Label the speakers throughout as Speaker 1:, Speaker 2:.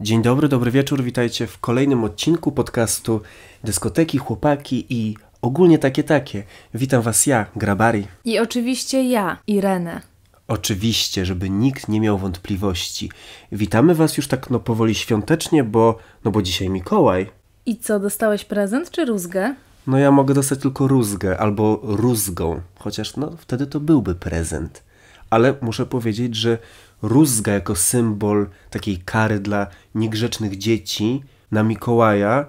Speaker 1: Dzień dobry, dobry wieczór, witajcie w kolejnym odcinku podcastu Dyskoteki, Chłopaki i ogólnie takie takie. Witam Was ja, Grabari.
Speaker 2: I oczywiście ja, Irene.
Speaker 1: Oczywiście, żeby nikt nie miał wątpliwości. Witamy Was już tak no powoli świątecznie, bo no bo dzisiaj Mikołaj.
Speaker 2: I co, dostałeś prezent czy rózgę?
Speaker 1: No ja mogę dostać tylko rózgę albo rózgą, chociaż no wtedy to byłby prezent. Ale muszę powiedzieć, że rózga jako symbol takiej kary dla niegrzecznych dzieci na Mikołaja,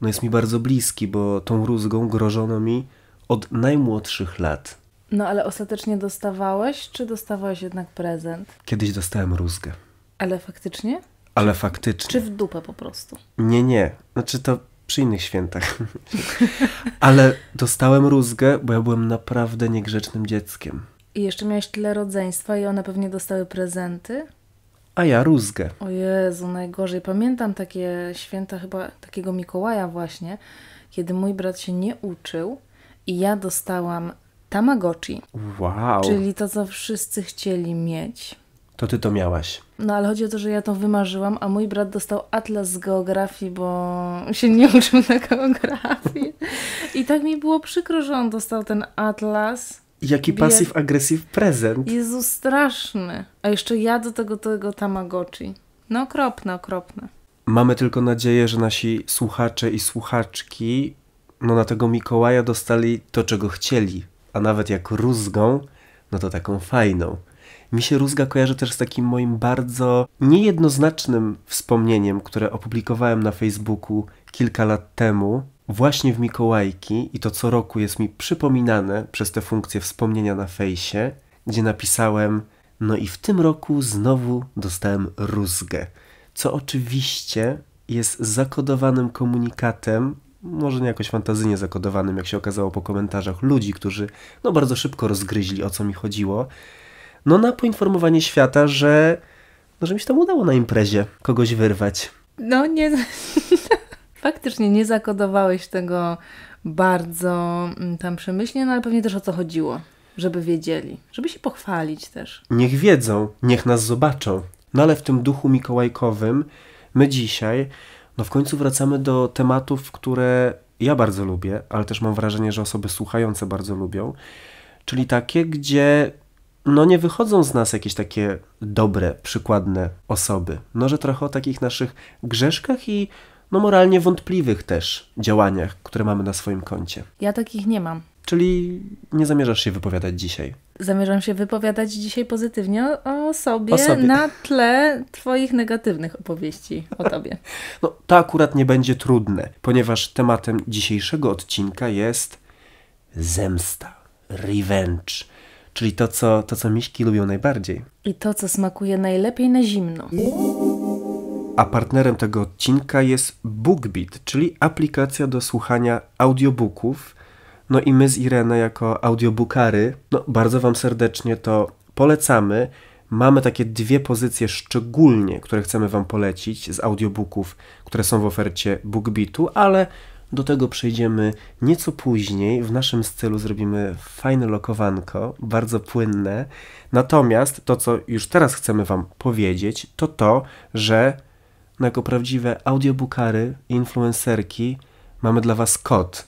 Speaker 1: no jest mi bardzo bliski, bo tą rózgą grożono mi od najmłodszych lat.
Speaker 2: No ale ostatecznie dostawałeś, czy dostawałeś jednak prezent?
Speaker 1: Kiedyś dostałem rózgę.
Speaker 2: Ale faktycznie?
Speaker 1: Ale faktycznie. Czy
Speaker 2: w dupę po prostu?
Speaker 1: Nie, nie. Znaczy to przy innych świętach. ale dostałem rózgę, bo ja byłem naprawdę niegrzecznym dzieckiem.
Speaker 2: I jeszcze miałeś tyle rodzeństwa i one pewnie dostały prezenty?
Speaker 1: A ja rózgę.
Speaker 2: O Jezu, najgorzej. Pamiętam takie święta chyba takiego Mikołaja właśnie, kiedy mój brat się nie uczył i ja dostałam Tamagotchi.
Speaker 1: Wow. Czyli
Speaker 2: to, co wszyscy chcieli mieć.
Speaker 1: To ty to miałaś.
Speaker 2: No ale chodzi o to, że ja to wymarzyłam, a mój brat dostał atlas z geografii, bo się nie uczył na geografii. I tak mi było przykro, że on dostał ten atlas.
Speaker 1: Jaki pasyw agresyw prezent. Jezu,
Speaker 2: straszny. A jeszcze ja do tego, tego Tamagotchi. No okropne, okropne.
Speaker 1: Mamy tylko nadzieję, że nasi słuchacze i słuchaczki no na tego Mikołaja dostali to, czego chcieli. A nawet jak rózgą, no to taką fajną. Mi się rózga kojarzy też z takim moim bardzo niejednoznacznym wspomnieniem, które opublikowałem na Facebooku kilka lat temu właśnie w Mikołajki i to co roku jest mi przypominane przez tę funkcję wspomnienia na fejsie, gdzie napisałem no i w tym roku znowu dostałem rózgę, co oczywiście jest zakodowanym komunikatem, może nie jakoś fantazyjnie zakodowanym, jak się okazało po komentarzach ludzi, którzy no bardzo szybko rozgryźli o co mi chodziło, no na poinformowanie świata, że, no, że mi się tam udało na imprezie kogoś wyrwać.
Speaker 2: No nie, Faktycznie nie zakodowałeś tego bardzo mm, tam przemyślnie, no ale pewnie też o co chodziło, żeby wiedzieli, żeby się pochwalić też.
Speaker 1: Niech wiedzą, niech nas zobaczą. No ale w tym duchu mikołajkowym my dzisiaj, no w końcu wracamy do tematów, które ja bardzo lubię, ale też mam wrażenie, że osoby słuchające bardzo lubią, czyli takie, gdzie no nie wychodzą z nas jakieś takie dobre, przykładne osoby. No, że trochę o takich naszych grzeszkach i no moralnie wątpliwych też działaniach, które mamy na swoim koncie.
Speaker 2: Ja takich nie mam.
Speaker 1: Czyli nie zamierzasz się wypowiadać dzisiaj?
Speaker 2: Zamierzam się wypowiadać dzisiaj pozytywnie o sobie, o sobie. na tle Twoich negatywnych opowieści o Tobie.
Speaker 1: no to akurat nie będzie trudne, ponieważ tematem dzisiejszego odcinka jest zemsta, revenge. Czyli to, co, to, co miśki lubią najbardziej.
Speaker 2: I to, co smakuje najlepiej na zimno
Speaker 1: a partnerem tego odcinka jest BookBeat, czyli aplikacja do słuchania audiobooków. No i my z Irene jako audiobookary, no bardzo Wam serdecznie to polecamy. Mamy takie dwie pozycje szczególnie, które chcemy Wam polecić z audiobooków, które są w ofercie BookBeatu, ale do tego przejdziemy nieco później. W naszym stylu zrobimy fajne lokowanko, bardzo płynne. Natomiast to, co już teraz chcemy Wam powiedzieć, to to, że no jako prawdziwe audiobookary i influencerki mamy dla was kod.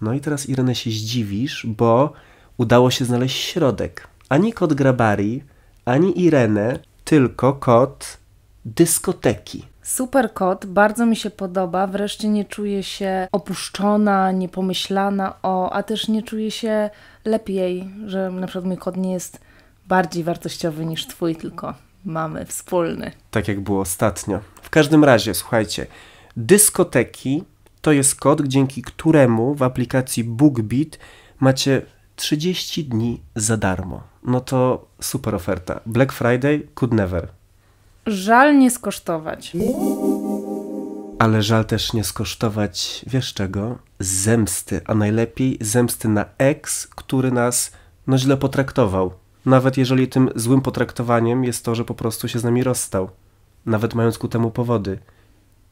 Speaker 1: No i teraz Irene się zdziwisz, bo udało się znaleźć środek. Ani kod Grabari, ani Irene, tylko kod dyskoteki.
Speaker 2: Super kot, bardzo mi się podoba. Wreszcie nie czuję się opuszczona, niepomyślana o, a też nie czuję się lepiej, że na przykład mój kot nie jest bardziej wartościowy niż twój, tylko mamy wspólny.
Speaker 1: Tak jak było ostatnio. W każdym razie, słuchajcie, dyskoteki to jest kod, dzięki któremu w aplikacji BookBeat macie 30 dni za darmo. No to super oferta. Black Friday could never.
Speaker 2: Żal nie skosztować.
Speaker 1: Ale żal też nie skosztować, wiesz czego? Zemsty, a najlepiej zemsty na ex, który nas no źle potraktował nawet jeżeli tym złym potraktowaniem jest to, że po prostu się z nami rozstał, nawet mając ku temu powody.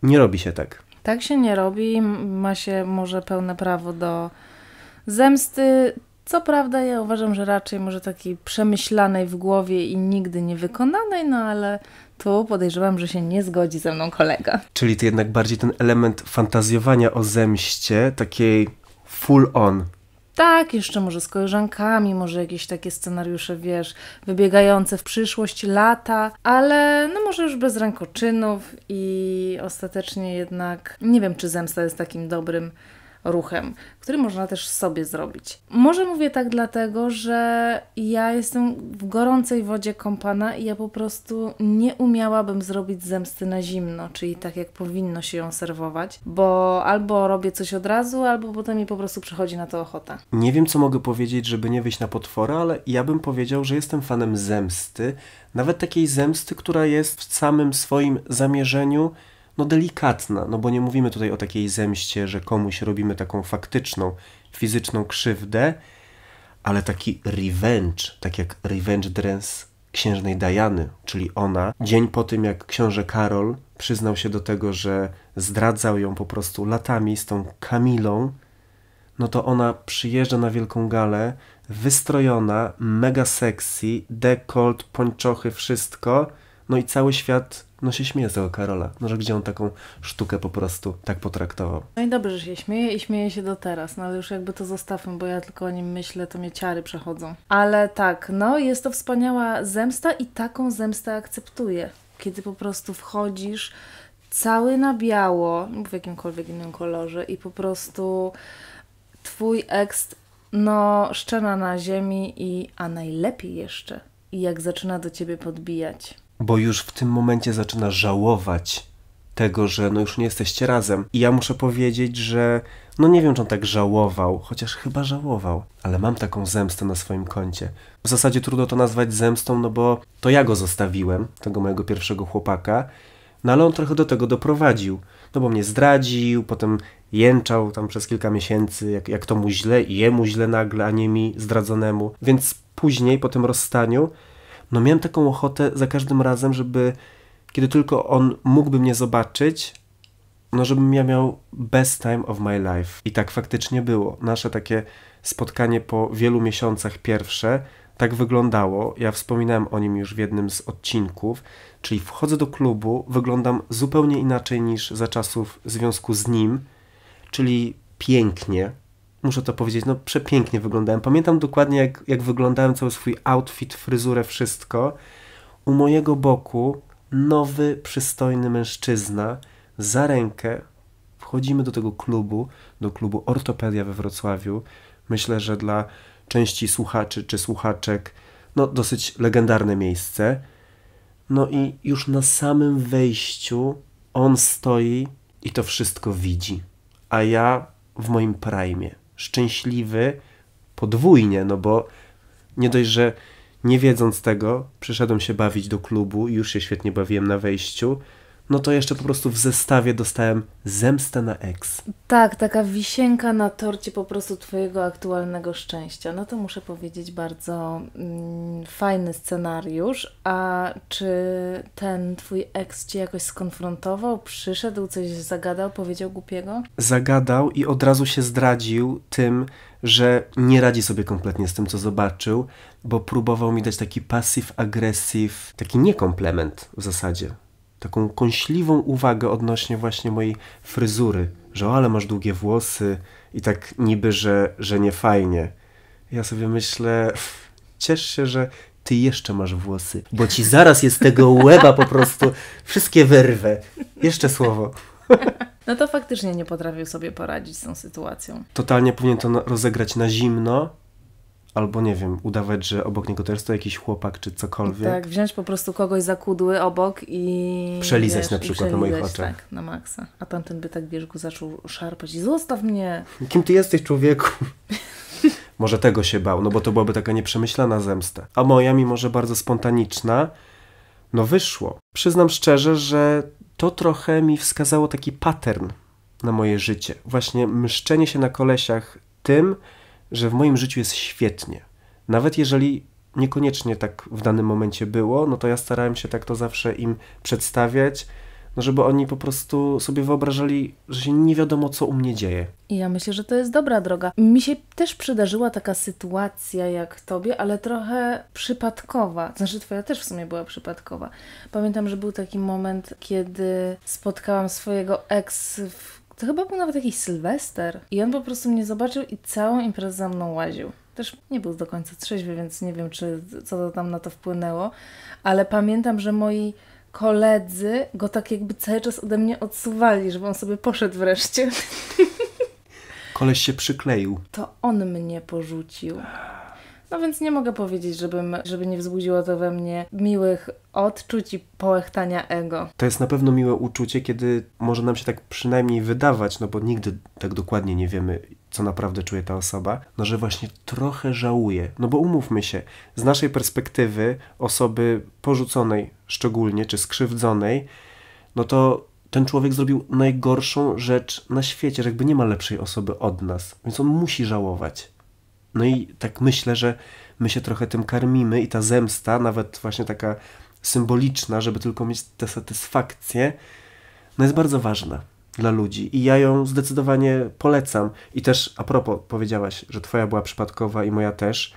Speaker 1: Nie robi się tak.
Speaker 2: Tak się nie robi, ma się może pełne prawo do zemsty. Co prawda, ja uważam, że raczej może takiej przemyślanej w głowie i nigdy nie wykonanej, no ale tu podejrzewam, że się nie zgodzi ze mną kolega.
Speaker 1: Czyli to jednak bardziej ten element fantazjowania o zemście, takiej full on,
Speaker 2: tak, jeszcze może z koleżankami, może jakieś takie scenariusze, wiesz, wybiegające w przyszłość, lata, ale no może już bez rękoczynów i ostatecznie jednak nie wiem, czy zemsta jest takim dobrym ruchem, który można też sobie zrobić. Może mówię tak dlatego, że ja jestem w gorącej wodzie kąpana i ja po prostu nie umiałabym zrobić zemsty na zimno, czyli tak jak powinno się ją serwować, bo albo robię coś od razu, albo potem mi po prostu przychodzi na to ochota.
Speaker 1: Nie wiem, co mogę powiedzieć, żeby nie wyjść na potwora, ale ja bym powiedział, że jestem fanem zemsty, nawet takiej zemsty, która jest w samym swoim zamierzeniu no delikatna, no bo nie mówimy tutaj o takiej zemście, że komuś robimy taką faktyczną, fizyczną krzywdę, ale taki revenge, tak jak revenge dress księżnej Dajany, czyli ona, dzień po tym jak książę Karol przyznał się do tego, że zdradzał ją po prostu latami z tą Kamilą, no to ona przyjeżdża na Wielką Galę, wystrojona, mega sexy, dekolt, pończochy, wszystko, no i cały świat no się śmieje z tego Karola, no że gdzie on taką sztukę po prostu tak potraktował.
Speaker 2: No i dobrze, że się śmieje i śmieje się do teraz, no ale już jakby to zostawmy, bo ja tylko o nim myślę, to mnie ciary przechodzą. Ale tak, no jest to wspaniała zemsta i taką zemstę akceptuję. Kiedy po prostu wchodzisz cały na biało, w jakimkolwiek innym kolorze i po prostu twój ekst no, szczena na ziemi i, a najlepiej jeszcze, jak zaczyna do ciebie podbijać
Speaker 1: bo już w tym momencie zaczyna żałować tego, że no już nie jesteście razem. I ja muszę powiedzieć, że no nie wiem, czy on tak żałował, chociaż chyba żałował, ale mam taką zemstę na swoim koncie. W zasadzie trudno to nazwać zemstą, no bo to ja go zostawiłem, tego mojego pierwszego chłopaka, no ale on trochę do tego doprowadził, no bo mnie zdradził, potem jęczał tam przez kilka miesięcy, jak, jak to mu źle i jemu źle nagle, a nie mi zdradzonemu. Więc później, po tym rozstaniu, no miałem taką ochotę za każdym razem, żeby kiedy tylko on mógłby mnie zobaczyć, no żebym ja miał best time of my life. I tak faktycznie było. Nasze takie spotkanie po wielu miesiącach pierwsze tak wyglądało. Ja wspominałem o nim już w jednym z odcinków, czyli wchodzę do klubu, wyglądam zupełnie inaczej niż za czasów związku z nim, czyli pięknie, muszę to powiedzieć, no przepięknie wyglądałem. Pamiętam dokładnie, jak, jak wyglądałem cały swój outfit, fryzurę, wszystko. U mojego boku nowy, przystojny mężczyzna za rękę. Wchodzimy do tego klubu, do klubu Ortopedia we Wrocławiu. Myślę, że dla części słuchaczy czy słuchaczek, no dosyć legendarne miejsce. No i już na samym wejściu on stoi i to wszystko widzi. A ja w moim prime szczęśliwy podwójnie, no bo nie dość, że nie wiedząc tego, przyszedłem się bawić do klubu i już się świetnie bawiłem na wejściu, no to jeszcze po prostu w zestawie dostałem zemstę na ex.
Speaker 2: Tak, taka wisienka na torcie po prostu twojego aktualnego szczęścia. No to muszę powiedzieć bardzo mm, fajny scenariusz. A czy ten twój ex ci jakoś skonfrontował? Przyszedł, coś zagadał, powiedział głupiego?
Speaker 1: Zagadał i od razu się zdradził tym, że nie radzi sobie kompletnie z tym, co zobaczył, bo próbował mi dać taki pasyw-agresyw, taki niekomplement w zasadzie taką kąśliwą uwagę odnośnie właśnie mojej fryzury, że o, ale masz długie włosy i tak niby, że, że nie fajnie. Ja sobie myślę, ciesz się, że ty jeszcze masz włosy, bo ci zaraz jest tego łeba po prostu wszystkie wyrwę. Jeszcze słowo.
Speaker 2: No to faktycznie nie potrafił sobie poradzić z tą sytuacją.
Speaker 1: Totalnie powinien to rozegrać na zimno, albo nie wiem, udawać, że obok niego też stoi jakiś chłopak czy cokolwiek. Tak,
Speaker 2: wziąć po prostu kogoś za kudły obok i. Przelizać wiesz, na przykład przelizać, na moich oczach. Tak, na maksa. A tamten by tak wiesz, go zaczął szarpać i zostaw mnie.
Speaker 1: Kim ty jesteś, człowieku? Może tego się bał, no bo to byłaby taka nieprzemyślana zemsta. A moja, mimo że bardzo spontaniczna, no wyszło. Przyznam szczerze, że to trochę mi wskazało taki pattern na moje życie. Właśnie mszczenie się na kolesiach tym, że w moim życiu jest świetnie. Nawet jeżeli niekoniecznie tak w danym momencie było, no to ja starałem się tak to zawsze im przedstawiać, no żeby oni po prostu sobie wyobrażali, że się nie wiadomo, co u mnie dzieje.
Speaker 2: I ja myślę, że to jest dobra droga. Mi się też przydarzyła taka sytuacja jak tobie, ale trochę przypadkowa. Znaczy, twoja też w sumie była przypadkowa. Pamiętam, że był taki moment, kiedy spotkałam swojego ex w to chyba był nawet jakiś Sylwester. I on po prostu mnie zobaczył i całą imprezę za mną łaził. Też nie był do końca trzeźwy, więc nie wiem, czy co to tam na to wpłynęło. Ale pamiętam, że moi koledzy go tak jakby cały czas ode mnie odsuwali, żeby on sobie poszedł wreszcie.
Speaker 1: Koleś się przykleił.
Speaker 2: To on mnie porzucił. No więc nie mogę powiedzieć, żebym, żeby nie wzbudziło to we mnie miłych odczuć i połechtania ego.
Speaker 1: To jest na pewno miłe uczucie, kiedy może nam się tak przynajmniej wydawać, no bo nigdy tak dokładnie nie wiemy, co naprawdę czuje ta osoba, no że właśnie trochę żałuje. No bo umówmy się, z naszej perspektywy osoby porzuconej szczególnie, czy skrzywdzonej, no to ten człowiek zrobił najgorszą rzecz na świecie, że jakby nie ma lepszej osoby od nas, więc on musi żałować. No i tak myślę, że my się trochę tym karmimy i ta zemsta, nawet właśnie taka symboliczna, żeby tylko mieć tę satysfakcję, no jest bardzo ważna dla ludzi i ja ją zdecydowanie polecam. I też a propos, powiedziałaś, że twoja była przypadkowa i moja też.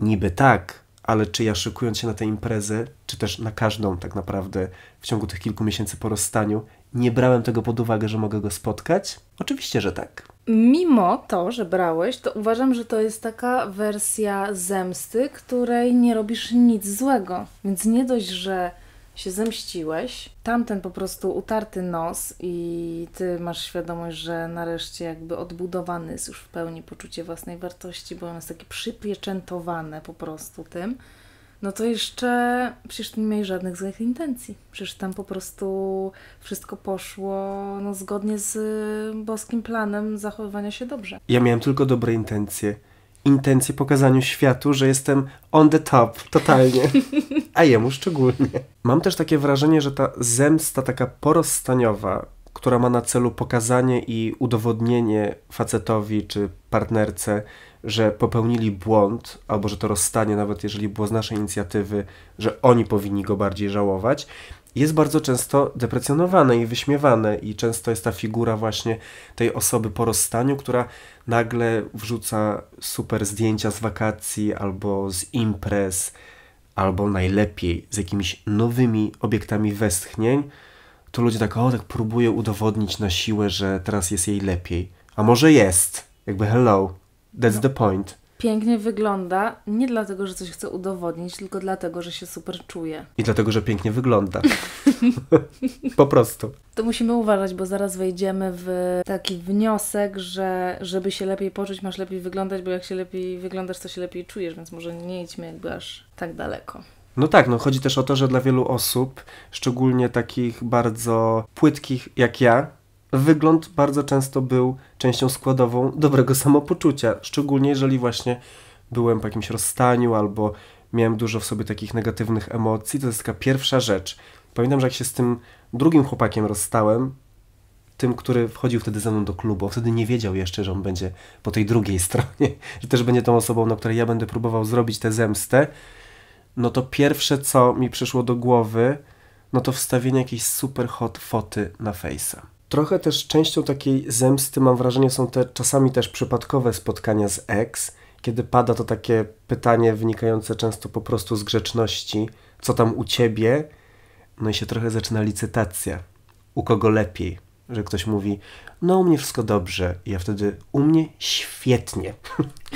Speaker 1: Niby tak, ale czy ja szykując się na tę imprezę, czy też na każdą tak naprawdę w ciągu tych kilku miesięcy po rozstaniu, nie brałem tego pod uwagę, że mogę go spotkać? Oczywiście, że tak.
Speaker 2: Mimo to, że brałeś, to uważam, że to jest taka wersja zemsty, której nie robisz nic złego. Więc nie dość, że się zemściłeś, tamten po prostu utarty nos i ty masz świadomość, że nareszcie jakby odbudowany jest już w pełni poczucie własnej wartości, bo ono jest takie przypieczętowane po prostu tym no to jeszcze przecież tu nie miałeś żadnych złych intencji. Przecież tam po prostu wszystko poszło no, zgodnie z y, boskim planem zachowywania się dobrze.
Speaker 1: Ja miałem tylko dobre intencje. Intencje pokazaniu światu, że jestem on the top, totalnie. A jemu szczególnie. Mam też takie wrażenie, że ta zemsta taka porozstaniowa, która ma na celu pokazanie i udowodnienie facetowi czy partnerce, że popełnili błąd, albo że to rozstanie, nawet jeżeli było z naszej inicjatywy, że oni powinni go bardziej żałować, jest bardzo często deprecjonowane i wyśmiewane, i często jest ta figura właśnie tej osoby po rozstaniu, która nagle wrzuca super zdjęcia z wakacji albo z imprez, albo najlepiej z jakimiś nowymi obiektami westchnień. To ludzie tak, o, tak próbują udowodnić na siłę, że teraz jest jej lepiej. A może jest? Jakby hello, That's no. the point.
Speaker 2: Pięknie wygląda, nie dlatego, że coś chce udowodnić, tylko dlatego, że się super czuje.
Speaker 1: I dlatego, że pięknie wygląda. po prostu.
Speaker 2: To musimy uważać, bo zaraz wejdziemy w taki wniosek, że żeby się lepiej poczuć, masz lepiej wyglądać, bo jak się lepiej wyglądasz, to się lepiej czujesz, więc może nie idźmy jakby aż tak daleko.
Speaker 1: No tak, no chodzi też o to, że dla wielu osób, szczególnie takich bardzo płytkich jak ja, wygląd bardzo często był częścią składową dobrego samopoczucia, szczególnie jeżeli właśnie byłem po jakimś rozstaniu albo miałem dużo w sobie takich negatywnych emocji. To jest taka pierwsza rzecz. Pamiętam, że jak się z tym drugim chłopakiem rozstałem, tym, który wchodził wtedy ze mną do klubu, wtedy nie wiedział jeszcze, że on będzie po tej drugiej stronie, że też będzie tą osobą, na której ja będę próbował zrobić tę zemstę, no to pierwsze, co mi przyszło do głowy, no to wstawienie jakiejś super hot foty na fejsa. Trochę też częścią takiej zemsty, mam wrażenie, są te czasami też przypadkowe spotkania z ex, kiedy pada to takie pytanie wynikające często po prostu z grzeczności, co tam u ciebie? No i się trochę zaczyna licytacja. U kogo lepiej? Że ktoś mówi, no u mnie wszystko dobrze. I ja wtedy, u mnie świetnie.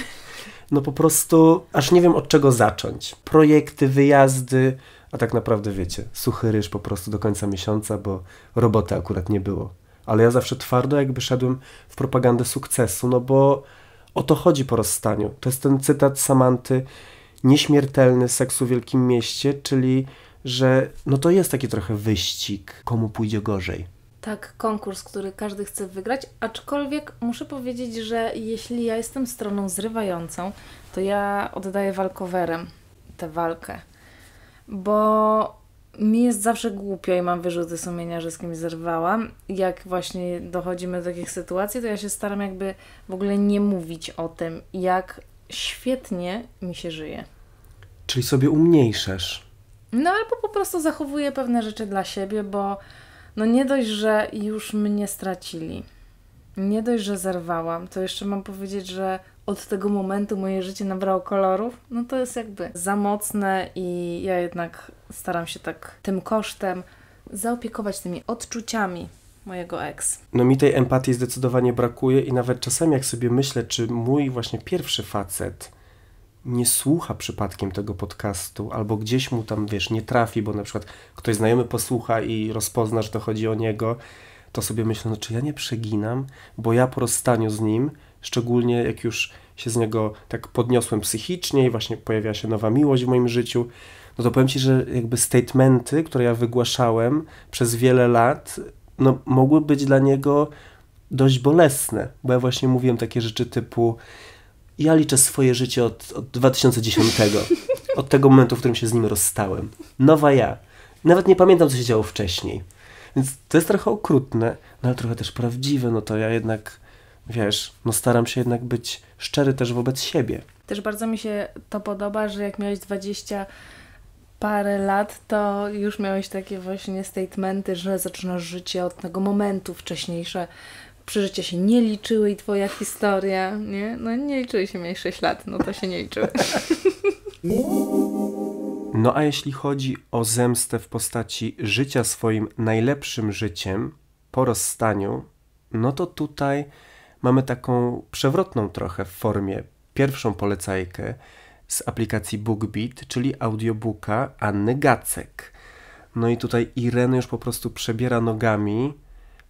Speaker 1: no po prostu, aż nie wiem od czego zacząć. Projekty, wyjazdy, a tak naprawdę wiecie, suchy ryż po prostu do końca miesiąca, bo roboty akurat nie było ale ja zawsze twardo jakby szedłem w propagandę sukcesu, no bo o to chodzi po rozstaniu. To jest ten cytat Samanty nieśmiertelny seksu w wielkim mieście, czyli że no to jest taki trochę wyścig, komu pójdzie gorzej.
Speaker 2: Tak, konkurs, który każdy chce wygrać, aczkolwiek muszę powiedzieć, że jeśli ja jestem stroną zrywającą, to ja oddaję walkowerem tę walkę. Bo mi jest zawsze głupio i mam wyrzuty sumienia, że z kimś zerwałam. Jak właśnie dochodzimy do takich sytuacji, to ja się staram jakby w ogóle nie mówić o tym, jak świetnie mi się żyje.
Speaker 1: Czyli sobie umniejszasz.
Speaker 2: No albo po prostu zachowuję pewne rzeczy dla siebie, bo no nie dość, że już mnie stracili. Nie dość, że zerwałam, to jeszcze mam powiedzieć, że od tego momentu moje życie nabrało kolorów, no to jest jakby za mocne i ja jednak staram się tak tym kosztem zaopiekować tymi odczuciami mojego ex.
Speaker 1: No mi tej empatii zdecydowanie brakuje i nawet czasami jak sobie myślę, czy mój właśnie pierwszy facet nie słucha przypadkiem tego podcastu, albo gdzieś mu tam, wiesz, nie trafi, bo na przykład ktoś znajomy posłucha i rozpozna, że to chodzi o niego, to sobie myślę, no czy ja nie przeginam, bo ja po rozstaniu z nim, szczególnie jak już się z niego tak podniosłem psychicznie i właśnie pojawiła się nowa miłość w moim życiu, no to powiem Ci, że jakby statementy, które ja wygłaszałem przez wiele lat, no mogły być dla niego dość bolesne, bo ja właśnie mówiłem takie rzeczy typu ja liczę swoje życie od, od 2010, od tego momentu, w którym się z nim rozstałem. Nowa ja. Nawet nie pamiętam, co się działo wcześniej. Więc to jest trochę okrutne, no ale trochę też prawdziwe, no to ja jednak wiesz, no staram się jednak być szczery też wobec siebie.
Speaker 2: Też bardzo mi się to podoba, że jak miałeś 20 parę lat, to już miałeś takie właśnie statementy, że zaczynasz życie od tego momentu wcześniejsze. Przeżycia się nie liczyły i twoja historia, nie? No nie liczyły się, miałeś 6 lat, no to się nie liczyły.
Speaker 1: No a jeśli chodzi o zemstę w postaci życia swoim najlepszym życiem po rozstaniu, no to tutaj mamy taką przewrotną trochę w formie pierwszą polecajkę z aplikacji BookBeat, czyli audiobooka Anny Gacek. No i tutaj Irena już po prostu przebiera nogami,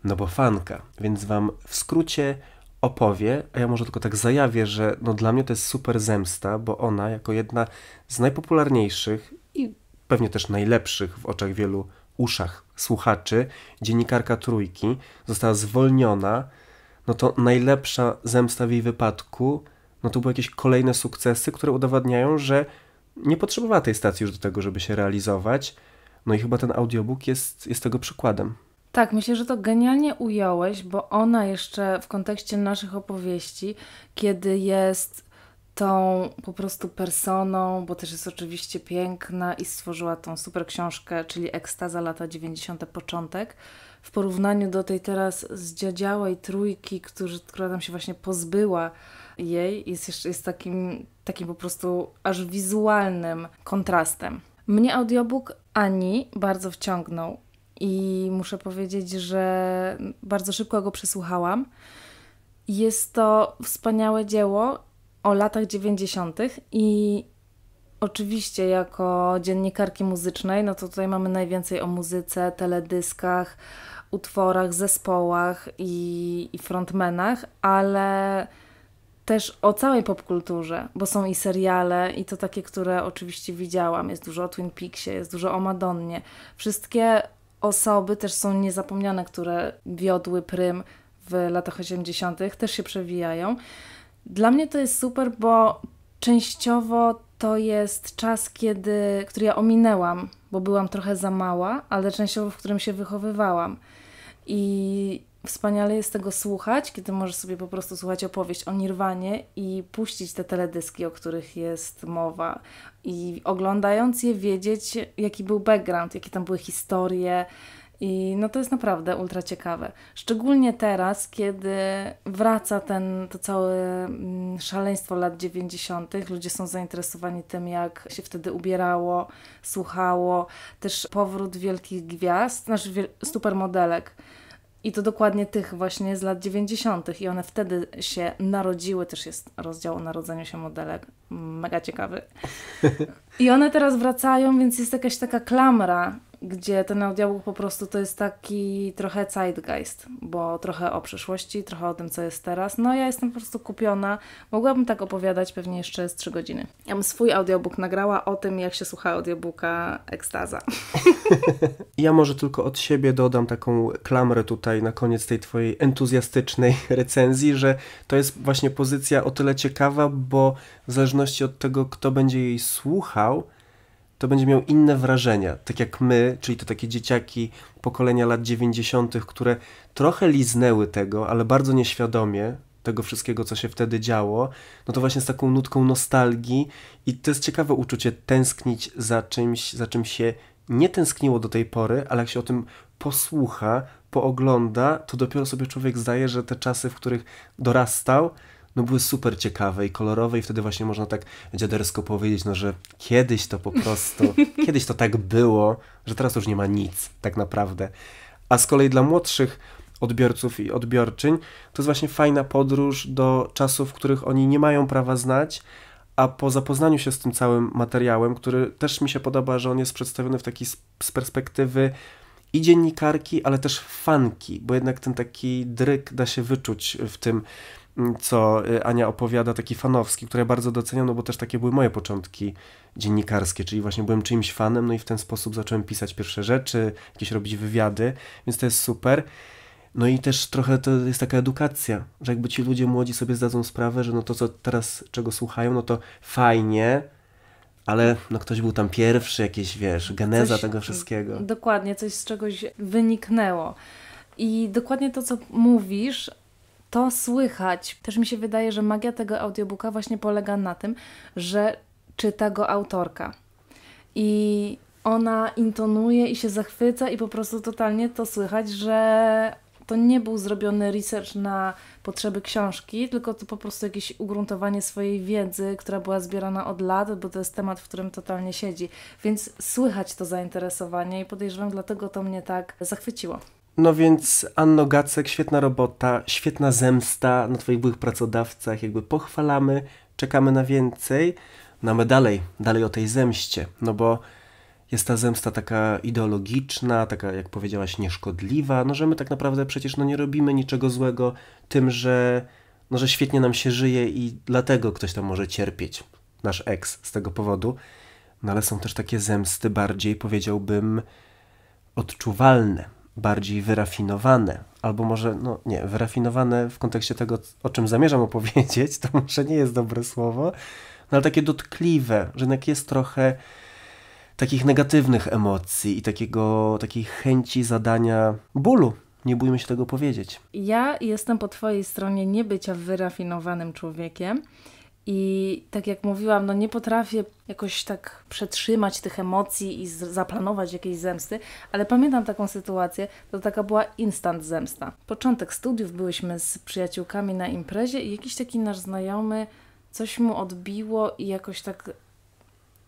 Speaker 1: no bo fanka, więc wam w skrócie opowie, a ja może tylko tak zajawię, że no dla mnie to jest super zemsta, bo ona jako jedna z najpopularniejszych i pewnie też najlepszych w oczach wielu uszach słuchaczy, dziennikarka trójki, została zwolniona no to najlepsza zemsta w jej wypadku, no to były jakieś kolejne sukcesy, które udowadniają, że nie potrzebowała tej stacji już do tego, żeby się realizować. No i chyba ten audiobook jest, jest tego przykładem.
Speaker 2: Tak, myślę, że to genialnie ująłeś, bo ona jeszcze w kontekście naszych opowieści, kiedy jest tą po prostu personą, bo też jest oczywiście piękna i stworzyła tą super książkę, czyli Ekstaza lata 90. początek w porównaniu do tej teraz zdziadziałej trójki, którzy, która nam się właśnie pozbyła jej, jest, jeszcze, jest takim, takim po prostu aż wizualnym kontrastem. Mnie audiobook ani bardzo wciągnął i muszę powiedzieć, że bardzo szybko go przesłuchałam. Jest to wspaniałe dzieło o latach 90. i oczywiście jako dziennikarki muzycznej, no to tutaj mamy najwięcej o muzyce, teledyskach, utworach, zespołach i, i frontmenach, ale też o całej popkulturze, bo są i seriale, i to takie, które oczywiście widziałam. Jest dużo o Twin Peaksie, jest dużo o Madonnie. Wszystkie osoby też są niezapomniane, które wiodły prym w latach 80., też się przewijają. Dla mnie to jest super, bo częściowo to jest czas, kiedy, który ja ominęłam, bo byłam trochę za mała, ale częściowo w którym się wychowywałam. I wspaniale jest tego słuchać, kiedy możesz sobie po prostu słuchać opowieść o Nirwanie i puścić te teledyski, o których jest mowa. I oglądając je, wiedzieć, jaki był background, jakie tam były historie, i no to jest naprawdę ultra ciekawe. Szczególnie teraz, kiedy wraca ten, to całe mm, szaleństwo lat 90., ludzie są zainteresowani tym, jak się wtedy ubierało, słuchało. Też powrót wielkich gwiazd, nasz znaczy supermodelek. I to dokładnie tych właśnie z lat 90. I one wtedy się narodziły. Też jest rozdział o narodzeniu się modelek. Mega ciekawy. I one teraz wracają, więc jest jakaś taka klamra gdzie ten audiobook po prostu to jest taki trochę zeitgeist, bo trochę o przyszłości, trochę o tym, co jest teraz. No ja jestem po prostu kupiona. Mogłabym tak opowiadać pewnie jeszcze z trzy godziny. Ja bym swój audiobook nagrała o tym, jak się słucha audiobooka Ekstaza.
Speaker 1: ja może tylko od siebie dodam taką klamrę tutaj na koniec tej twojej entuzjastycznej recenzji, że to jest właśnie pozycja o tyle ciekawa, bo w zależności od tego, kto będzie jej słuchał, to będzie miał inne wrażenia, tak jak my, czyli to takie dzieciaki pokolenia lat 90., które trochę liznęły tego, ale bardzo nieświadomie tego wszystkiego, co się wtedy działo, no to właśnie z taką nutką nostalgii i to jest ciekawe uczucie tęsknić za czymś, za czym się nie tęskniło do tej pory, ale jak się o tym posłucha, poogląda, to dopiero sobie człowiek zdaje, że te czasy, w których dorastał, no były super ciekawe i kolorowe i wtedy właśnie można tak dziadersko powiedzieć, no że kiedyś to po prostu, kiedyś to tak było, że teraz już nie ma nic tak naprawdę. A z kolei dla młodszych odbiorców i odbiorczyń to jest właśnie fajna podróż do czasów, których oni nie mają prawa znać, a po zapoznaniu się z tym całym materiałem, który też mi się podoba, że on jest przedstawiony w taki z perspektywy i dziennikarki, ale też fanki, bo jednak ten taki dryk da się wyczuć w tym, co y, Ania opowiada, taki fanowski, który ja bardzo doceniam, no bo też takie były moje początki dziennikarskie, czyli właśnie byłem czyimś fanem, no i w ten sposób zacząłem pisać pierwsze rzeczy, jakieś robić wywiady, więc to jest super. No i też trochę to jest taka edukacja, że jakby ci ludzie młodzi sobie zdadzą sprawę, że no to, co teraz, czego słuchają, no to fajnie, ale no ktoś był tam pierwszy, jakieś, wiesz, geneza coś, tego wszystkiego.
Speaker 2: Dokładnie, coś z czegoś wyniknęło. I dokładnie to, co mówisz, to słychać. Też mi się wydaje, że magia tego audiobooka właśnie polega na tym, że czyta go autorka. I ona intonuje i się zachwyca, i po prostu totalnie to słychać, że to nie był zrobiony research na potrzeby książki, tylko to po prostu jakieś ugruntowanie swojej wiedzy, która była zbierana od lat, bo to jest temat, w którym totalnie siedzi. Więc słychać to zainteresowanie i podejrzewam, dlatego to mnie tak zachwyciło.
Speaker 1: No więc Anno Gacek, świetna robota, świetna zemsta na Twoich byłych pracodawcach, jakby pochwalamy, czekamy na więcej. No my dalej, dalej o tej zemście, no bo jest ta zemsta taka ideologiczna, taka jak powiedziałaś nieszkodliwa, no że my tak naprawdę przecież no nie robimy niczego złego tym, że, no, że świetnie nam się żyje i dlatego ktoś tam może cierpieć, nasz eks z tego powodu. No ale są też takie zemsty bardziej, powiedziałbym, odczuwalne bardziej wyrafinowane, albo może, no nie, wyrafinowane w kontekście tego, o czym zamierzam opowiedzieć, to może nie jest dobre słowo, no ale takie dotkliwe, że jednak jest trochę takich negatywnych emocji i takiego, takiej chęci zadania bólu. Nie bójmy się tego powiedzieć.
Speaker 2: Ja jestem po Twojej stronie nie bycia wyrafinowanym człowiekiem. I tak jak mówiłam, no nie potrafię jakoś tak przetrzymać tych emocji i zaplanować jakiejś zemsty, ale pamiętam taką sytuację, to taka była instant zemsta. Początek studiów byliśmy z przyjaciółkami na imprezie i jakiś taki nasz znajomy coś mu odbiło i jakoś tak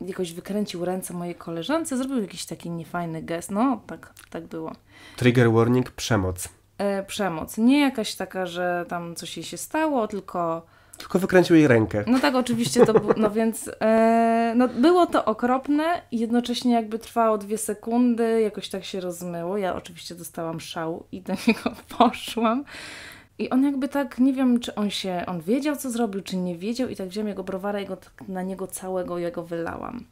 Speaker 2: jakoś wykręcił ręce mojej koleżance, zrobił jakiś taki niefajny gest. No, tak, tak było.
Speaker 1: Trigger warning, przemoc.
Speaker 2: E, przemoc. Nie jakaś taka, że tam coś jej się stało, tylko
Speaker 1: tylko wykręcił jej rękę. No tak, oczywiście to było, no
Speaker 2: więc e, no, było to okropne i jednocześnie jakby trwało dwie sekundy, jakoś tak się rozmyło. Ja oczywiście dostałam szału i do niego poszłam. I on jakby tak, nie wiem, czy on się, on wiedział, co zrobił, czy nie wiedział i tak wziąłem jego browara i go, tak na niego całego jego wylałam.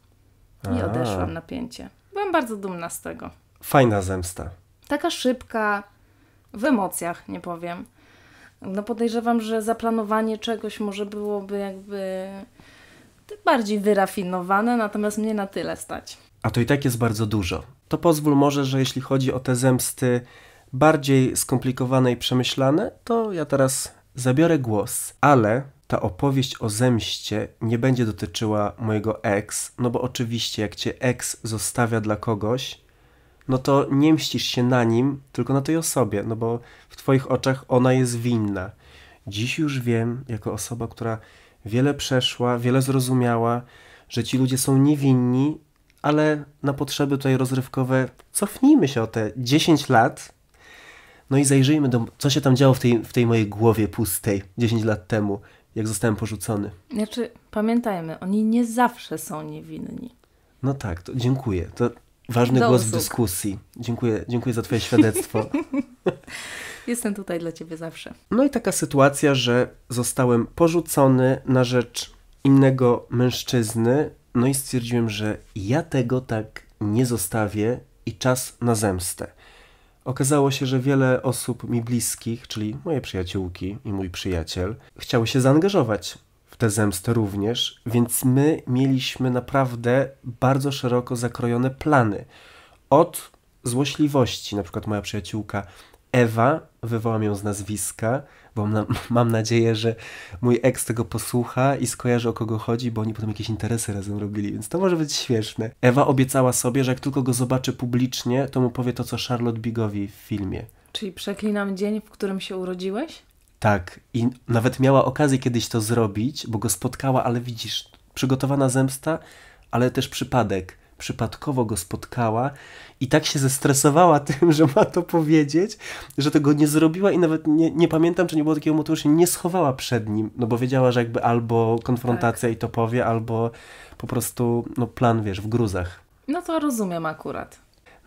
Speaker 1: I odeszłam na
Speaker 2: pięcie. Byłam bardzo dumna z tego.
Speaker 1: Fajna zemsta.
Speaker 2: Taka szybka, w emocjach, nie powiem. No podejrzewam, że zaplanowanie czegoś może byłoby jakby bardziej wyrafinowane, natomiast mnie na tyle stać.
Speaker 1: A to i tak jest bardzo dużo. To pozwól może, że jeśli chodzi o te zemsty bardziej skomplikowane i przemyślane, to ja teraz zabiorę głos, ale ta opowieść o zemście nie będzie dotyczyła mojego ex, no bo oczywiście jak cię ex zostawia dla kogoś, no to nie mścisz się na nim, tylko na tej osobie, no bo w Twoich oczach ona jest winna. Dziś już wiem, jako osoba, która wiele przeszła, wiele zrozumiała, że ci ludzie są niewinni, ale na potrzeby tutaj rozrywkowe cofnijmy się o te 10 lat, no i zajrzyjmy do, co się tam działo w tej, w tej mojej głowie pustej 10 lat temu, jak zostałem porzucony.
Speaker 2: Znaczy, pamiętajmy, oni nie zawsze są niewinni.
Speaker 1: No tak, to dziękuję. To Ważny Do głos usług. w dyskusji. Dziękuję, dziękuję za Twoje świadectwo.
Speaker 2: Jestem tutaj dla Ciebie zawsze.
Speaker 1: No i taka sytuacja, że zostałem porzucony na rzecz innego mężczyzny, no i stwierdziłem, że ja tego tak nie zostawię i czas na zemstę. Okazało się, że wiele osób mi bliskich, czyli moje przyjaciółki i mój przyjaciel, chciały się zaangażować te tę zemstę również, więc my mieliśmy naprawdę bardzo szeroko zakrojone plany. Od złośliwości, na przykład moja przyjaciółka Ewa, wywołam ją z nazwiska, bo mam nadzieję, że mój ex tego posłucha i skojarzy o kogo chodzi, bo oni potem jakieś interesy razem robili, więc to może być śmieszne. Ewa obiecała sobie, że jak tylko go zobaczy publicznie, to mu powie to, co Charlotte Bigowi w filmie.
Speaker 2: Czyli przeklinam dzień, w którym się urodziłeś?
Speaker 1: Tak, i nawet miała okazję kiedyś to zrobić, bo go spotkała, ale widzisz, przygotowana zemsta, ale też przypadek. Przypadkowo go spotkała i tak się zestresowała tym, że ma to powiedzieć, że tego nie zrobiła i nawet nie, nie pamiętam, czy nie było takiego motywu, że się nie schowała przed nim, no bo wiedziała, że jakby albo konfrontacja tak. i to powie, albo po prostu no, plan, wiesz, w gruzach.
Speaker 2: No to rozumiem akurat.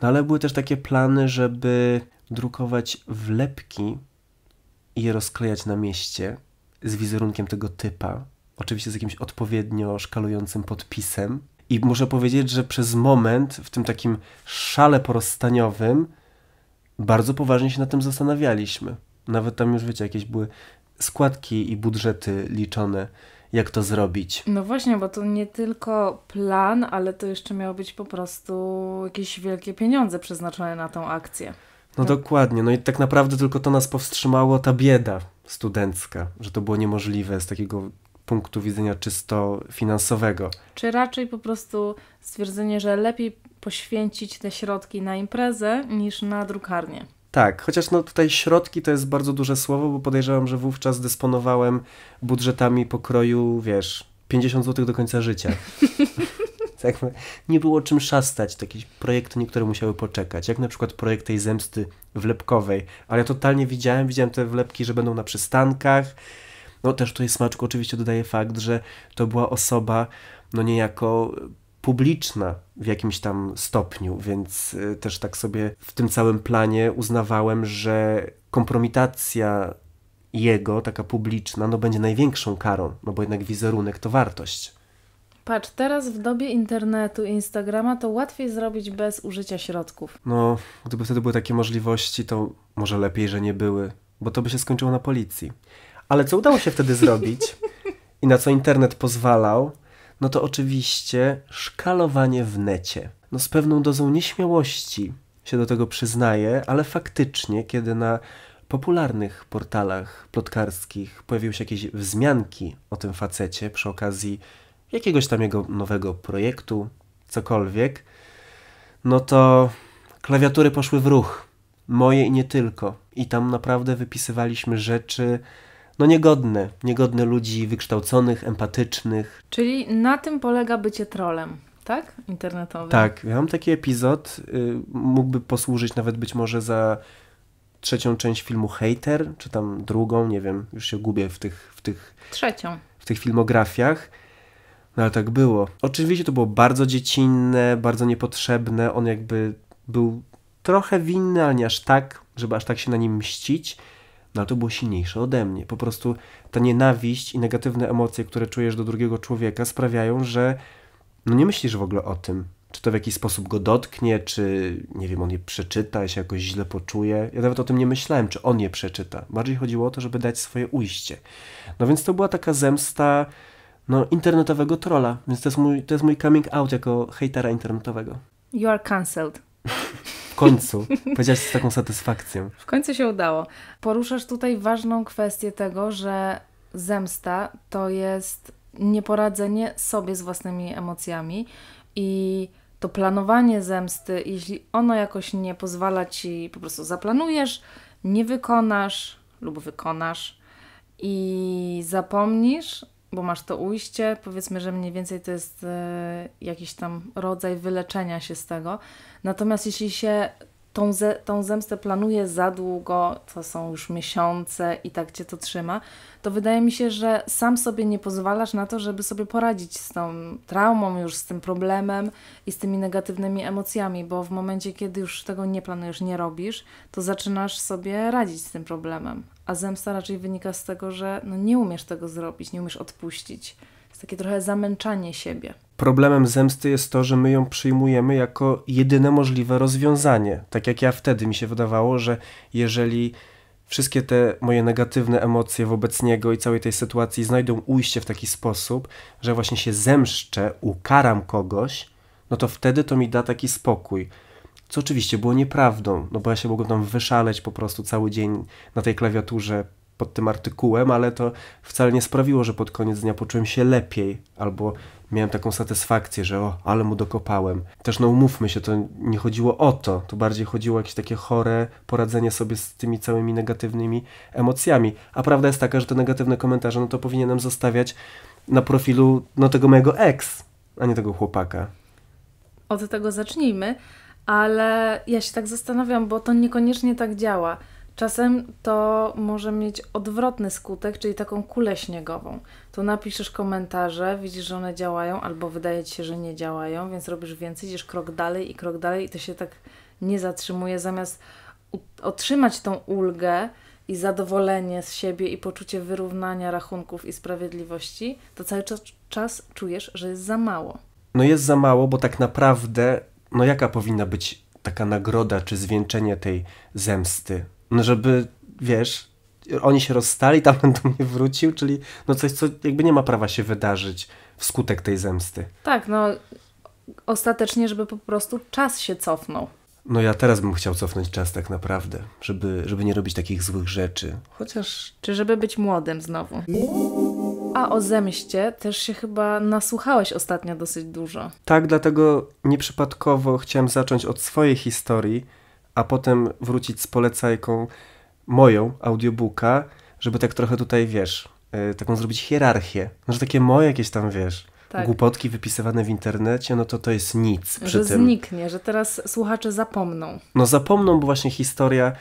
Speaker 1: No ale były też takie plany, żeby drukować wlepki i je rozklejać na mieście z wizerunkiem tego typa, oczywiście z jakimś odpowiednio szkalującym podpisem. I muszę powiedzieć, że przez moment w tym takim szale porozstaniowym bardzo poważnie się nad tym zastanawialiśmy. Nawet tam już, wiecie, jakieś były składki i budżety liczone, jak to zrobić.
Speaker 2: No właśnie, bo to nie tylko plan, ale to jeszcze miało być po prostu jakieś wielkie pieniądze przeznaczone na tą akcję. No tak.
Speaker 1: dokładnie, no i tak naprawdę tylko to nas powstrzymało, ta bieda studencka, że to było niemożliwe z takiego punktu widzenia czysto finansowego.
Speaker 2: Czy raczej po prostu stwierdzenie, że lepiej poświęcić te środki na imprezę niż na drukarnię?
Speaker 1: Tak, chociaż no tutaj środki to jest bardzo duże słowo, bo podejrzewam, że wówczas dysponowałem budżetami pokroju, wiesz, 50 zł do końca życia. tak? Nie było czym szastać, takie projekty niektóre musiały poczekać, jak na przykład projekt tej zemsty wlepkowej, ale ja totalnie widziałem, widziałem te wlepki, że będą na przystankach, no też tutaj smaczku oczywiście dodaje fakt, że to była osoba, no niejako publiczna w jakimś tam stopniu, więc y, też tak sobie w tym całym planie uznawałem, że kompromitacja jego, taka publiczna, no będzie największą karą, no bo jednak wizerunek to wartość.
Speaker 2: Patrz, teraz w dobie internetu i Instagrama to łatwiej zrobić bez użycia środków.
Speaker 1: No, gdyby wtedy były takie możliwości, to może lepiej, że nie były, bo to by się skończyło na policji. Ale co udało się wtedy zrobić i na co internet pozwalał, no to oczywiście szkalowanie w necie. No z pewną dozą nieśmiałości się do tego przyznaję, ale faktycznie, kiedy na popularnych portalach plotkarskich pojawiły się jakieś wzmianki o tym facecie przy okazji jakiegoś tam jego nowego projektu, cokolwiek, no to klawiatury poszły w ruch. Moje i nie tylko. I tam naprawdę wypisywaliśmy rzeczy, no niegodne, niegodne ludzi wykształconych, empatycznych.
Speaker 2: Czyli na tym polega bycie trolem, tak? Internetowym. Tak,
Speaker 1: ja mam taki epizod, y, mógłby posłużyć nawet być może za trzecią część filmu Hater, czy tam drugą, nie wiem, już się gubię w tych... W tych trzecią. W tych filmografiach. No ale tak było. Oczywiście to było bardzo dziecinne, bardzo niepotrzebne. On jakby był trochę winny, ale nie aż tak, żeby aż tak się na nim mścić. No ale to było silniejsze ode mnie. Po prostu ta nienawiść i negatywne emocje, które czujesz do drugiego człowieka, sprawiają, że no nie myślisz w ogóle o tym. Czy to w jakiś sposób go dotknie, czy nie wiem, on je przeczyta, się jakoś źle poczuje. Ja nawet o tym nie myślałem, czy on je przeczyta. Bardziej chodziło o to, żeby dać swoje ujście. No więc to była taka zemsta no, internetowego trola. Więc to jest, mój, to jest mój coming out jako hejtera internetowego.
Speaker 2: You are cancelled. W końcu. powiedziałeś z
Speaker 1: taką satysfakcją.
Speaker 2: W końcu się udało. Poruszasz tutaj ważną kwestię tego, że zemsta to jest nieporadzenie sobie z własnymi emocjami i to planowanie zemsty, jeśli ono jakoś nie pozwala ci, po prostu zaplanujesz, nie wykonasz lub wykonasz i zapomnisz, bo masz to ujście, powiedzmy, że mniej więcej to jest e, jakiś tam rodzaj wyleczenia się z tego. Natomiast jeśli się tą, ze, tą zemstę planuje za długo, to są już miesiące i tak cię to trzyma, to wydaje mi się, że sam sobie nie pozwalasz na to, żeby sobie poradzić z tą traumą, już z tym problemem i z tymi negatywnymi emocjami, bo w momencie, kiedy już tego nie planujesz, nie robisz, to zaczynasz sobie radzić z tym problemem a zemsta raczej wynika z tego, że no nie umiesz tego zrobić, nie umiesz odpuścić. Jest takie trochę zamęczanie siebie.
Speaker 1: Problemem zemsty jest to, że my ją przyjmujemy jako jedyne możliwe rozwiązanie. Tak jak ja wtedy mi się wydawało, że jeżeli wszystkie te moje negatywne emocje wobec niego i całej tej sytuacji znajdą ujście w taki sposób, że właśnie się zemszczę, ukaram kogoś, no to wtedy to mi da taki spokój co oczywiście było nieprawdą, no bo ja się mogłem tam wyszaleć po prostu cały dzień na tej klawiaturze pod tym artykułem, ale to wcale nie sprawiło, że pod koniec dnia poczułem się lepiej albo miałem taką satysfakcję, że o, ale mu dokopałem. Też no umówmy się, to nie chodziło o to, to bardziej chodziło o jakieś takie chore poradzenie sobie z tymi całymi negatywnymi emocjami. A prawda jest taka, że te negatywne komentarze no to powinienem zostawiać na profilu no tego mojego ex, a nie tego chłopaka.
Speaker 2: Od tego zacznijmy ale ja się tak zastanawiam, bo to niekoniecznie tak działa. Czasem to może mieć odwrotny skutek, czyli taką kulę śniegową. To napiszesz komentarze, widzisz, że one działają, albo wydaje ci się, że nie działają, więc robisz więcej, idziesz krok dalej i krok dalej, i to się tak nie zatrzymuje. Zamiast otrzymać tą ulgę i zadowolenie z siebie i poczucie wyrównania rachunków i sprawiedliwości, to cały czas czujesz, że jest za mało.
Speaker 1: No jest za mało, bo tak naprawdę no jaka powinna być taka nagroda czy zwieńczenie tej zemsty? No żeby, wiesz, oni się rozstali, tamten do mnie wrócił, czyli no coś, co jakby nie ma prawa się wydarzyć wskutek tej zemsty.
Speaker 2: Tak, no ostatecznie, żeby po prostu czas się cofnął.
Speaker 1: No ja teraz bym chciał cofnąć czas tak naprawdę, żeby, żeby nie robić takich złych rzeczy.
Speaker 2: Chociaż... Czy żeby być młodym znowu. A o zemście też się chyba nasłuchałeś ostatnio dosyć dużo.
Speaker 1: Tak, dlatego nieprzypadkowo chciałem zacząć od swojej historii, a potem wrócić z polecajką moją audiobooka, żeby tak trochę tutaj, wiesz, yy, taką zrobić hierarchię. No, że takie moje jakieś tam, wiesz, tak. głupotki wypisywane w internecie, no to to jest nic przy że tym. Że
Speaker 2: zniknie, że teraz słuchacze zapomną.
Speaker 1: No zapomną, bo właśnie historia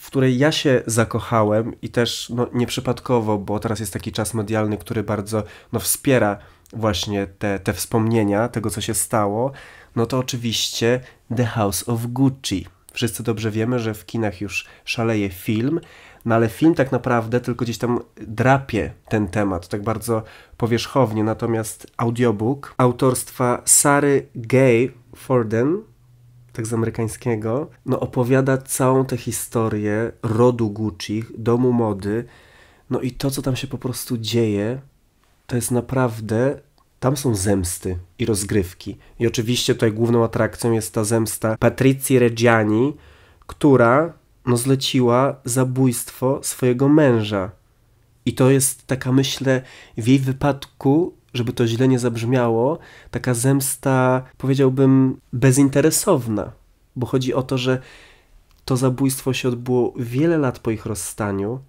Speaker 1: w której ja się zakochałem i też no, nieprzypadkowo, bo teraz jest taki czas medialny, który bardzo no, wspiera właśnie te, te wspomnienia tego, co się stało, no to oczywiście The House of Gucci. Wszyscy dobrze wiemy, że w kinach już szaleje film, no ale film tak naprawdę tylko gdzieś tam drapie ten temat, tak bardzo powierzchownie. Natomiast audiobook autorstwa Sary Gay Forden tak z amerykańskiego, no opowiada całą tę historię rodu Gucci, domu mody, no i to, co tam się po prostu dzieje, to jest naprawdę tam są zemsty i rozgrywki. I oczywiście tutaj główną atrakcją jest ta zemsta Patrycji Reggiani, która no, zleciła zabójstwo swojego męża. I to jest taka, myślę, w jej wypadku żeby to źle nie zabrzmiało, taka zemsta, powiedziałbym, bezinteresowna, bo chodzi o to, że to zabójstwo się odbyło wiele lat po ich rozstaniu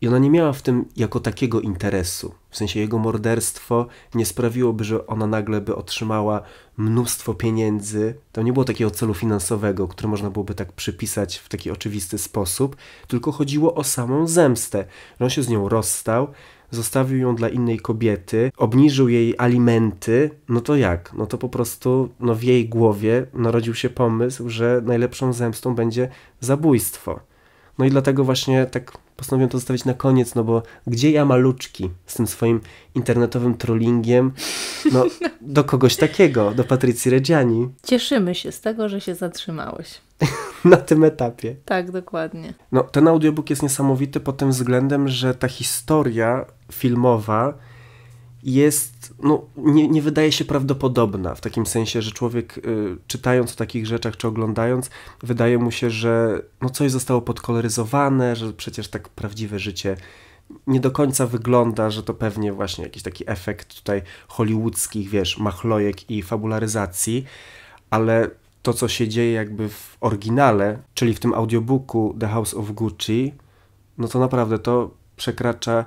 Speaker 1: i ona nie miała w tym jako takiego interesu. W sensie jego morderstwo nie sprawiłoby, że ona nagle by otrzymała mnóstwo pieniędzy. To nie było takiego celu finansowego, który można byłoby tak przypisać w taki oczywisty sposób, tylko chodziło o samą zemstę. on się z nią rozstał, zostawił ją dla innej kobiety, obniżył jej alimenty, no to jak? No to po prostu no w jej głowie narodził się pomysł, że najlepszą zemstą będzie zabójstwo. No i dlatego właśnie tak postanowiłem to zostawić na koniec, no bo gdzie ja maluczki z tym swoim internetowym trollingiem, no do kogoś takiego, do Patrycji Redziani.
Speaker 2: Cieszymy się z tego, że się zatrzymałeś.
Speaker 1: na tym etapie.
Speaker 2: Tak, dokładnie.
Speaker 1: No, ten audiobook jest niesamowity pod tym względem, że ta historia filmowa jest, no, nie, nie wydaje się prawdopodobna w takim sensie, że człowiek y, czytając o takich rzeczach czy oglądając, wydaje mu się, że no, coś zostało podkoloryzowane, że przecież tak prawdziwe życie nie do końca wygląda, że to pewnie właśnie jakiś taki efekt tutaj hollywoodzkich, wiesz, machlojek i fabularyzacji, ale to, co się dzieje jakby w oryginale, czyli w tym audiobooku The House of Gucci, no to naprawdę to przekracza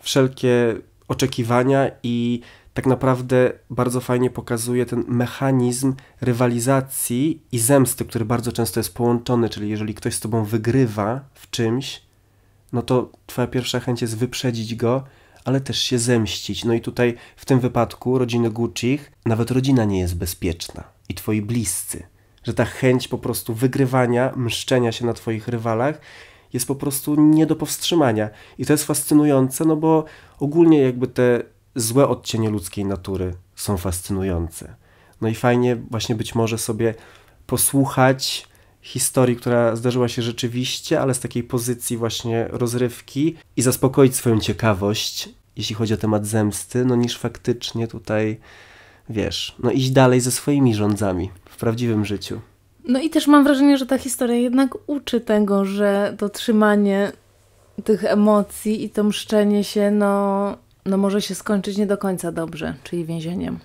Speaker 1: wszelkie oczekiwania i tak naprawdę bardzo fajnie pokazuje ten mechanizm rywalizacji i zemsty, który bardzo często jest połączony, czyli jeżeli ktoś z tobą wygrywa w czymś, no to twoja pierwsza chęć jest wyprzedzić go, ale też się zemścić. No i tutaj w tym wypadku rodziny Gucci, nawet rodzina nie jest bezpieczna i twoi bliscy. Że ta chęć po prostu wygrywania, mszczenia się na twoich rywalach jest po prostu nie do powstrzymania. I to jest fascynujące, no bo ogólnie jakby te złe odcienie ludzkiej natury są fascynujące. No i fajnie właśnie być może sobie posłuchać historii, która zdarzyła się rzeczywiście, ale z takiej pozycji właśnie rozrywki i zaspokoić swoją ciekawość, jeśli chodzi o temat zemsty, no niż faktycznie tutaj wiesz, no iść dalej ze swoimi rządzami w prawdziwym życiu.
Speaker 2: No i też mam wrażenie, że ta historia jednak uczy tego, że to trzymanie tych emocji i to mszczenie się, no, no może się skończyć nie do końca dobrze, czyli więzieniem.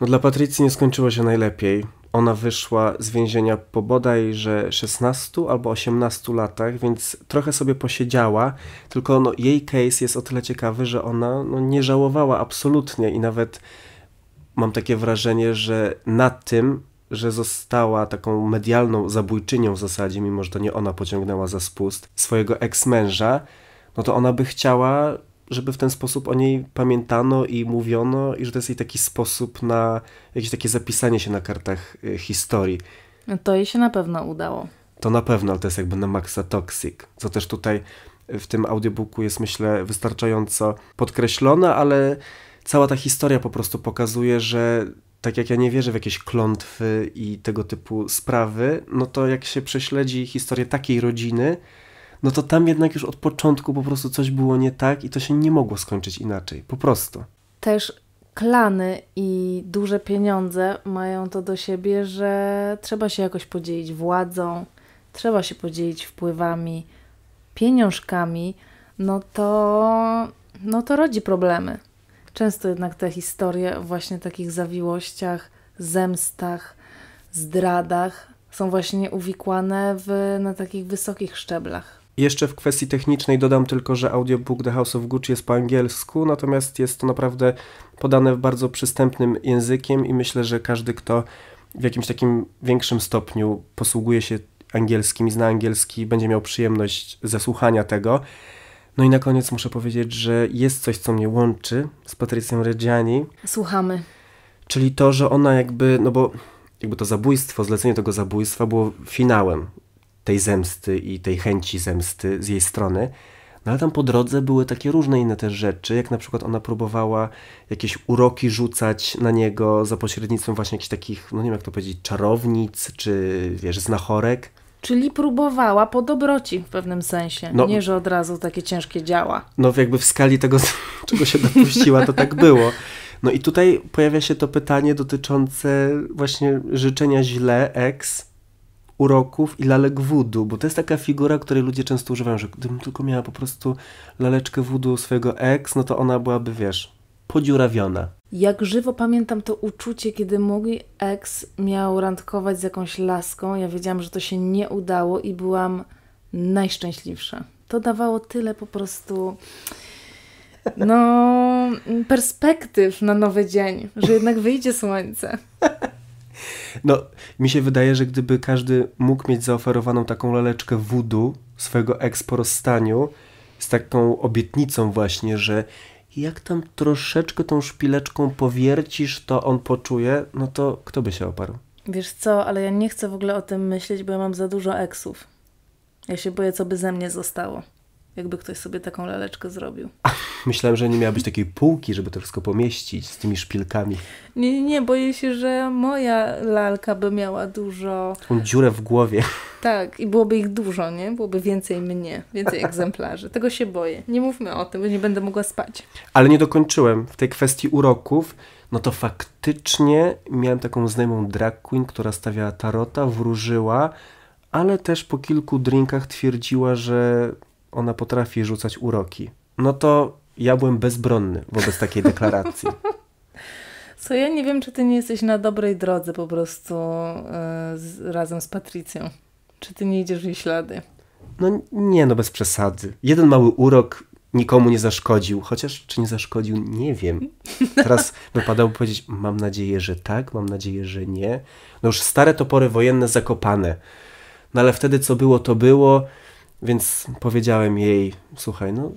Speaker 1: No dla Patrycji nie skończyło się najlepiej. Ona wyszła z więzienia po bodajże 16 albo 18 latach, więc trochę sobie posiedziała, tylko no, jej case jest o tyle ciekawy, że ona no, nie żałowała absolutnie i nawet mam takie wrażenie, że na tym, że została taką medialną zabójczynią w zasadzie, mimo że to nie ona pociągnęła za spust swojego eksmęża, no to ona by chciała, żeby w ten sposób o niej pamiętano i mówiono, i że to jest jej taki sposób na jakieś takie zapisanie się na kartach y, historii.
Speaker 2: No to jej się na pewno udało.
Speaker 1: To na pewno, ale to jest jakby na maksa toxic, co też tutaj w tym audiobooku jest myślę wystarczająco podkreślone, ale cała ta historia po prostu pokazuje, że tak jak ja nie wierzę w jakieś klątwy i tego typu sprawy, no to jak się prześledzi historię takiej rodziny, no to tam jednak już od początku po prostu coś było nie tak i to się nie mogło skończyć inaczej. Po prostu.
Speaker 2: Też klany i duże pieniądze mają to do siebie, że trzeba się jakoś podzielić władzą, trzeba się podzielić wpływami, pieniążkami, no to, no to rodzi problemy. Często jednak te historie właśnie takich zawiłościach, zemstach, zdradach są właśnie uwikłane w, na takich wysokich szczeblach.
Speaker 1: Jeszcze w kwestii technicznej dodam tylko, że audiobook The House of Gucci jest po angielsku, natomiast jest to naprawdę podane w bardzo przystępnym językiem i myślę, że każdy, kto w jakimś takim większym stopniu posługuje się angielskim i zna angielski, będzie miał przyjemność zasłuchania tego. No i na koniec muszę powiedzieć, że jest coś, co mnie łączy z Patrycją Reggiani. Słuchamy. Czyli to, że ona jakby, no bo jakby to zabójstwo, zlecenie tego zabójstwa było finałem tej zemsty i tej chęci zemsty z jej strony. No ale tam po drodze były takie różne inne też rzeczy, jak na przykład ona próbowała jakieś uroki rzucać na niego za pośrednictwem właśnie jakichś takich, no nie wiem jak to powiedzieć, czarownic czy wiesz, znachorek.
Speaker 2: Czyli próbowała po dobroci w pewnym sensie. No, nie, że od razu takie ciężkie działa.
Speaker 1: No jakby w skali tego, czego się dopuściła, to tak było. No i tutaj pojawia się to pytanie dotyczące właśnie życzenia źle, ex, uroków i lalek wudu, bo to jest taka figura, której ludzie często używają, że gdybym tylko miała po prostu laleczkę wudu swojego ex, no to ona byłaby, wiesz, podziurawiona.
Speaker 2: Jak żywo pamiętam to uczucie, kiedy mój ex miał randkować z jakąś laską. Ja wiedziałam, że to się nie udało i byłam najszczęśliwsza. To dawało tyle po prostu no, perspektyw na nowy dzień, że jednak wyjdzie słońce.
Speaker 1: No, mi się wydaje, że gdyby każdy mógł mieć zaoferowaną taką laleczkę wudu swojego ex po rozstaniu, z taką obietnicą właśnie, że jak tam troszeczkę tą szpileczką powiercisz, to on poczuje, no to kto by się oparł?
Speaker 2: Wiesz co, ale ja nie chcę w ogóle o tym myśleć, bo ja mam za dużo eksów. Ja się boję, co by ze mnie zostało jakby ktoś sobie taką laleczkę zrobił.
Speaker 1: Myślałem, że nie miała być takiej półki, żeby to wszystko pomieścić z tymi szpilkami.
Speaker 2: Nie, nie, nie boję się, że moja lalka by miała dużo...
Speaker 1: Taką dziurę w głowie.
Speaker 2: Tak, i byłoby ich dużo, nie? Byłoby więcej mnie, więcej egzemplarzy. Tego się boję. Nie mówmy o tym, bo nie będę mogła spać.
Speaker 1: Ale nie dokończyłem w tej kwestii uroków. No to faktycznie miałem taką znajomą drag queen, która stawiała tarota, wróżyła, ale też po kilku drinkach twierdziła, że ona potrafi rzucać uroki. No to ja byłem bezbronny wobec takiej deklaracji.
Speaker 2: Co ja nie wiem, czy ty nie jesteś na dobrej drodze po prostu yy, z, razem z Patrycją. Czy ty nie idziesz jej ślady?
Speaker 1: No nie, no bez przesady. Jeden mały urok nikomu nie zaszkodził. Chociaż czy nie zaszkodził, nie wiem. Teraz wypadałoby powiedzieć, mam nadzieję, że tak, mam nadzieję, że nie. No już stare topory wojenne zakopane. No ale wtedy co było, to było. Więc powiedziałem jej, słuchaj, no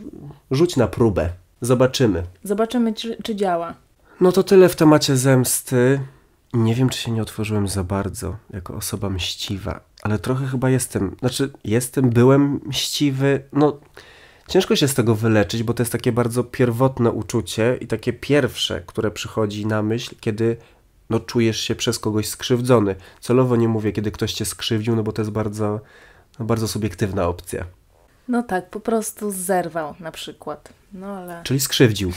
Speaker 1: rzuć na próbę, zobaczymy.
Speaker 2: Zobaczymy, czy, czy działa.
Speaker 1: No to tyle w temacie zemsty. Nie wiem, czy się nie otworzyłem za bardzo jako osoba mściwa, ale trochę chyba jestem. Znaczy, jestem, byłem mściwy. No, ciężko się z tego wyleczyć, bo to jest takie bardzo pierwotne uczucie i takie pierwsze, które przychodzi na myśl, kiedy no, czujesz się przez kogoś skrzywdzony. Celowo nie mówię, kiedy ktoś cię skrzywdził, no bo to jest bardzo no, bardzo subiektywna opcja.
Speaker 2: No tak, po prostu zerwał na przykład. No ale...
Speaker 1: Czyli skrzywdził.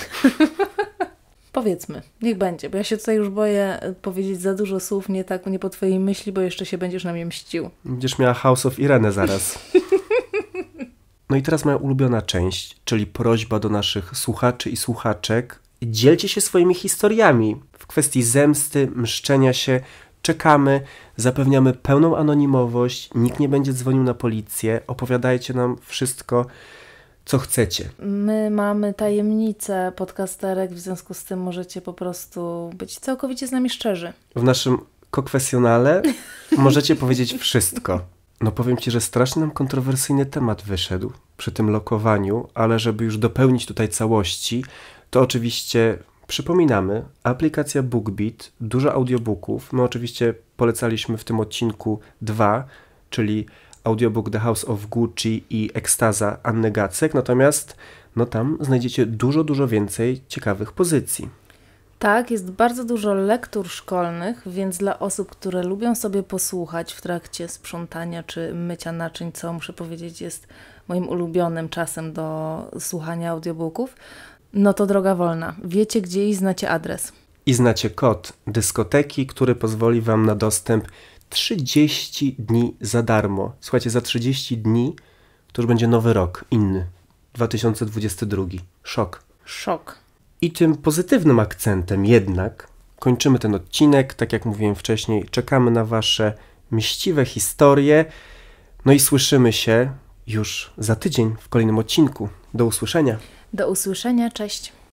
Speaker 2: Powiedzmy, niech będzie, bo ja się tutaj już boję e, powiedzieć za dużo słów nie tak, nie po twojej myśli, bo jeszcze się będziesz na mnie mścił.
Speaker 1: Będziesz miała House of Irene zaraz. No i teraz moja ulubiona część, czyli prośba do naszych słuchaczy i słuchaczek. Dzielcie się swoimi historiami w kwestii zemsty, mszczenia się, czekamy, zapewniamy pełną anonimowość, nikt nie będzie dzwonił na policję, opowiadajcie nam wszystko, co chcecie.
Speaker 2: My mamy tajemnicę podcasterek, w związku z tym możecie po prostu być całkowicie z nami szczerzy.
Speaker 1: W naszym kokwesjonale możecie powiedzieć wszystko. No powiem Ci, że strasznie nam kontrowersyjny temat wyszedł przy tym lokowaniu, ale żeby już dopełnić tutaj całości, to oczywiście Przypominamy, aplikacja BookBeat, dużo audiobooków. My oczywiście polecaliśmy w tym odcinku dwa, czyli audiobook The House of Gucci i Ekstaza Anny Gacek, natomiast no tam znajdziecie dużo, dużo więcej ciekawych pozycji.
Speaker 2: Tak, jest bardzo dużo lektur szkolnych, więc dla osób, które lubią sobie posłuchać w trakcie sprzątania czy mycia naczyń, co muszę powiedzieć jest moim ulubionym czasem do słuchania audiobooków, no to droga wolna. Wiecie gdzie i znacie adres.
Speaker 1: I znacie kod dyskoteki, który pozwoli Wam na dostęp 30 dni za darmo. Słuchajcie, za 30 dni to już będzie nowy rok, inny. 2022. Szok. Szok. I tym pozytywnym akcentem jednak kończymy ten odcinek. Tak jak mówiłem wcześniej, czekamy na Wasze mściwe historie. No i słyszymy się już za tydzień w kolejnym odcinku. Do usłyszenia.
Speaker 2: Do usłyszenia, cześć.